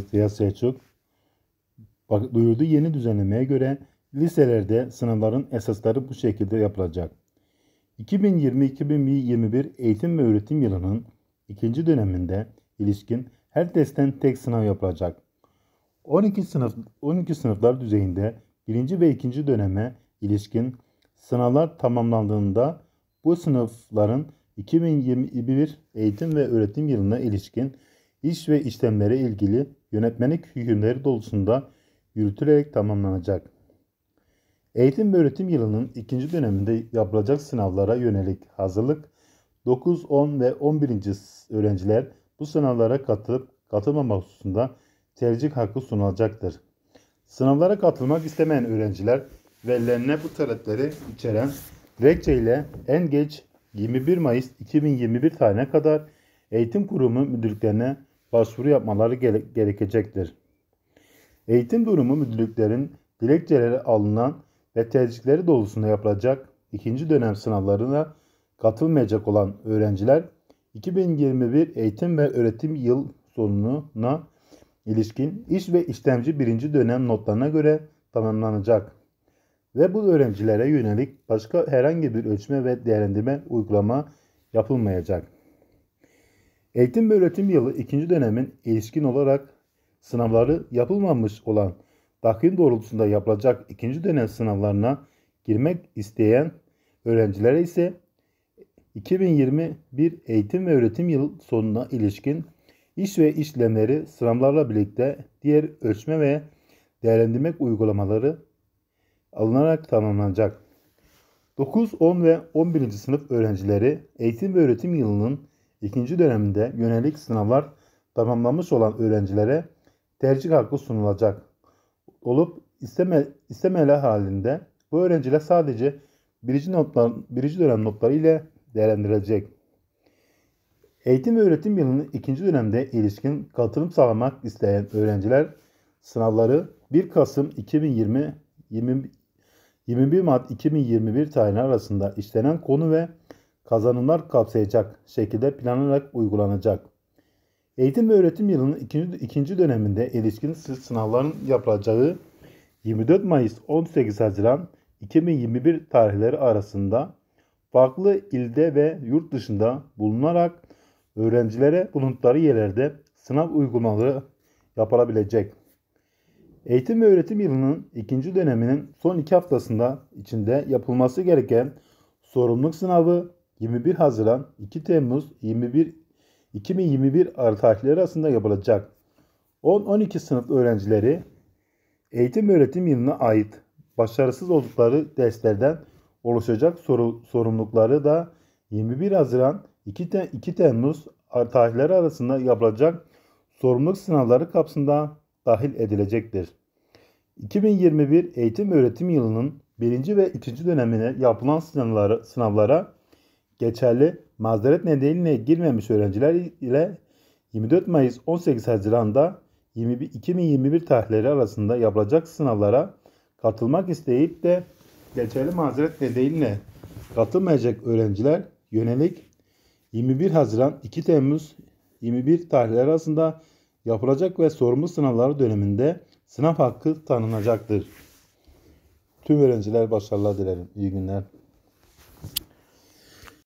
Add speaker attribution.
Speaker 1: Ziya Selçuk duyurduğu yeni düzenlemeye göre liselerde sınavların esasları bu şekilde yapılacak. 2020-2021 eğitim ve öğretim yılının ikinci döneminde ilişkin her testten tek sınav yapılacak. 12 sınıf 12 sınıflar düzeyinde birinci ve ikinci döneme ilişkin sınavlar tamamlandığında bu sınıfların 2021 eğitim ve öğretim yılına ilişkin iş ve işlemlere ilgili yönetmenlik hükümleri dolusunda yürütülerek tamamlanacak. Eğitim ve öğretim yılının ikinci döneminde yapılacak sınavlara yönelik hazırlık 9, 10 ve 11. öğrenciler bu sınavlara katılıp katılmama hususunda tercih hakkı sunulacaktır. Sınavlara katılmak istemeyen öğrenciler verilerine bu talepleri içeren dilekçe ile en geç 21 Mayıs 2021 tarihine kadar eğitim kurumu müdürlüklerine başvuru yapmaları gere gerekecektir. Eğitim durumu müdürlüklerin dilekçeleri alınan ve tercihleri doğrultusunda yapılacak ikinci dönem sınavlarına katılmayacak olan öğrenciler 2021 eğitim ve öğretim yıl sonuna ilişkin iş ve işlemci birinci dönem notlarına göre tamamlanacak ve bu öğrencilere yönelik başka herhangi bir ölçme ve değerlendirme uygulama yapılmayacak. Eğitim ve öğretim yılı ikinci dönemin ilişkin olarak sınavları yapılmamış olan takvim doğrultusunda yapılacak ikinci dönem sınavlarına girmek isteyen öğrencilere ise 2021 eğitim ve öğretim yıl sonuna ilişkin iş ve işlemleri sınavlarla birlikte diğer ölçme ve değerlendirmek uygulamaları alınarak tamamlanacak. 9, 10 ve 11. sınıf öğrencileri eğitim ve öğretim yılının İkinci dönemde yönelik sınavlar tamamlamış olan öğrencilere tercih hakkı sunulacak olup isteme, istemele halinde bu öğrenciler sadece birinci, notlar, birinci dönem notları ile değerlendirilecek. Eğitim ve öğretim yılının ikinci dönemde ilişkin katılım sağlamak isteyen öğrenciler sınavları 1 Kasım 2020 20, 21 Mart 2021 tarihleri arasında işlenen konu ve kazanımlar kapsayacak şekilde planlanarak uygulanacak. Eğitim ve öğretim yılının ikinci, ikinci döneminde ilişkin sınavların yapılacağı 24 Mayıs 18 Haziran 2021 tarihleri arasında farklı ilde ve yurt dışında bulunarak öğrencilere bulundukları yerlerde sınav uygulamaları yapılabilecek. Eğitim ve öğretim yılının ikinci döneminin son iki haftasında içinde yapılması gereken sorumluluk sınavı, 21 Haziran, 2 Temmuz 21 2021 arı tarihleri arasında yapılacak. 10-12 sınıf öğrencileri eğitim öğretim yılına ait başarısız oldukları derslerden oluşacak soru, sorumlulukları da 21 Haziran 2, Tem 2 Temmuz tarihleri arasında yapılacak sorumluluk sınavları kapsamında dahil edilecektir. 2021 eğitim öğretim yılının birinci ve ikinci dönemine yapılan sınavlara, sınavlara geçerli mazeret nedeniyle girmemiş öğrenciler ile 24 Mayıs 18 Haziran'da 2021 tarihleri arasında yapılacak sınavlara katılmak isteyip de geçerli mazeret nedeniyle katılmayacak öğrenciler yönelik 21 Haziran 2 Temmuz 21 tarihleri arasında yapılacak ve sorumlu sınavları döneminde sınav hakkı tanınacaktır. Tüm öğrenciler başarılar dilerim. İyi günler.